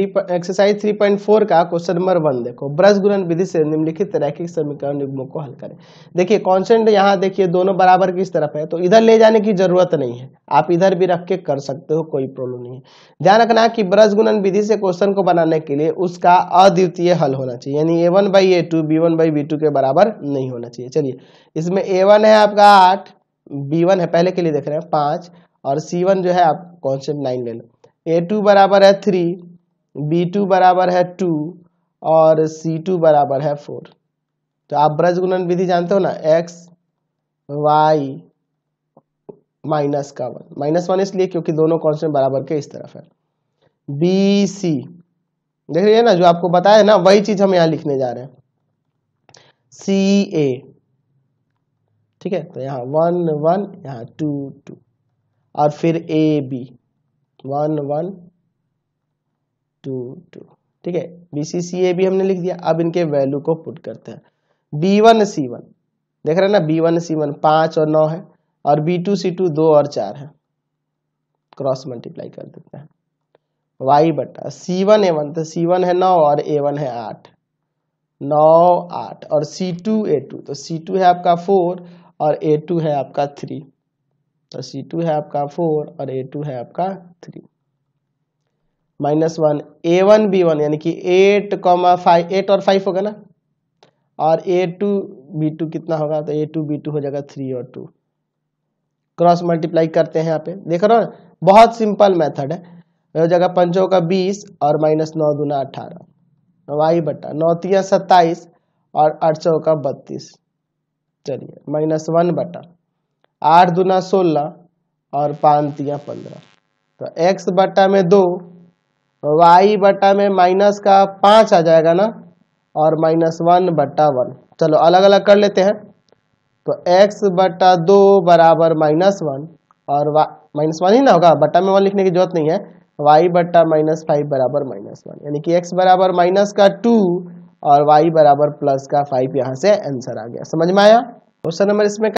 exercise 3.4 का question number one देखो ब्रश गुणन विधि से निम्नलिखित रैखिक समीकरण युग्मों को हल करें देखिए कॉन्सेंट यहाँ देखिए दोनों बराबर किस तरफ है तो इधर ले जाने की जरूरत नहीं है आप इधर भी रख के कर सकते हो कोई प्रॉब्लम नहीं है ध्यान रखना कि ब्रश गुणन विधि से क्वेश्चन को बनाने के लिए उसका अद्वितीय हल होना चाहिए यानी A one by A two B one by B two के बराबर नहीं होना चाहिए चलिए इसमें ए वन है आपका आठ बी वन है पहले के लिए देख रहे हैं पांच और सी वन जो है आप कॉन्सेंट नाइन ले लो ए टू बराबर है थ्री बी टू बराबर है टू और सी टू बराबर है फोर तो आप ब्रज गुणन विधि जानते हो ना एक्स वाई माइनस का वन माइनस वन इसलिए क्योंकि दोनों कॉन्स्टेंट बराबर के इस तरफ है बी सी देख रही है ना जो आपको बताया ना वही चीज हम यहाँ लिखने जा रहे हैं सी ए ठीक है तो यहाँ वन वन यहाँ टू टू और फिर A B one one two two ठीक है बी सी सी ए भी हमने लिख दिया अब इनके वैल्यू को पुट करते हैं बी वन सी वन देख रहे हैं ना बी वन सी वन पांच और नौ है और बी टू सी टू दो और चार है क्रॉस मल्टीप्लाई कर देते हैं वाई बटा सी वन ए वन तो सी वन है नौ और ए वन है आठ नौ आठ और सी टू ए टू तो सी टू है आपका फोर और ए टू है आपका थ्री तो सी टू है आपका फोर और ए टू है आपका three minus one A one B one यानी कि एट कॉमा फाइव एट और फाइव होगा ना और ए टू बी टू कितना होगा तो ए टू बी टू हो जाएगा थ्री और टू क्रॉस मल्टीप्लाई करते हैं यहाँ पे देख रहे हो बहुत सिंपल मेथड है हो जाएगा पंचों का बीस और माइनस नौ दूना अठारह वाई बटा नौतिया सत्ताईस और आठ सौ का बत्तीस चलिए माइनस वन बटा आठ दूना सोलह और पाँच तिया पंद्रह तो एक्स बटा में दो वाई बटा में माइनस का पाँच आ जाएगा ना और माइनस वन बटा वन चलो अलग अलग कर लेते हैं तो एक्स बटा दो बराबर माइनस वन और वा माइनस वन ही ना होगा बटा में वन लिखने की जरूरत नहीं है वाई बटा माइनस फाइव बराबर माइनस वन यानी कि एक्स बराबर माइनस का टू और वाई बराबर प्लस का फाइव यहाँ से आंसर आ गया समझ में आया क्वेश्चन नंबर इसमें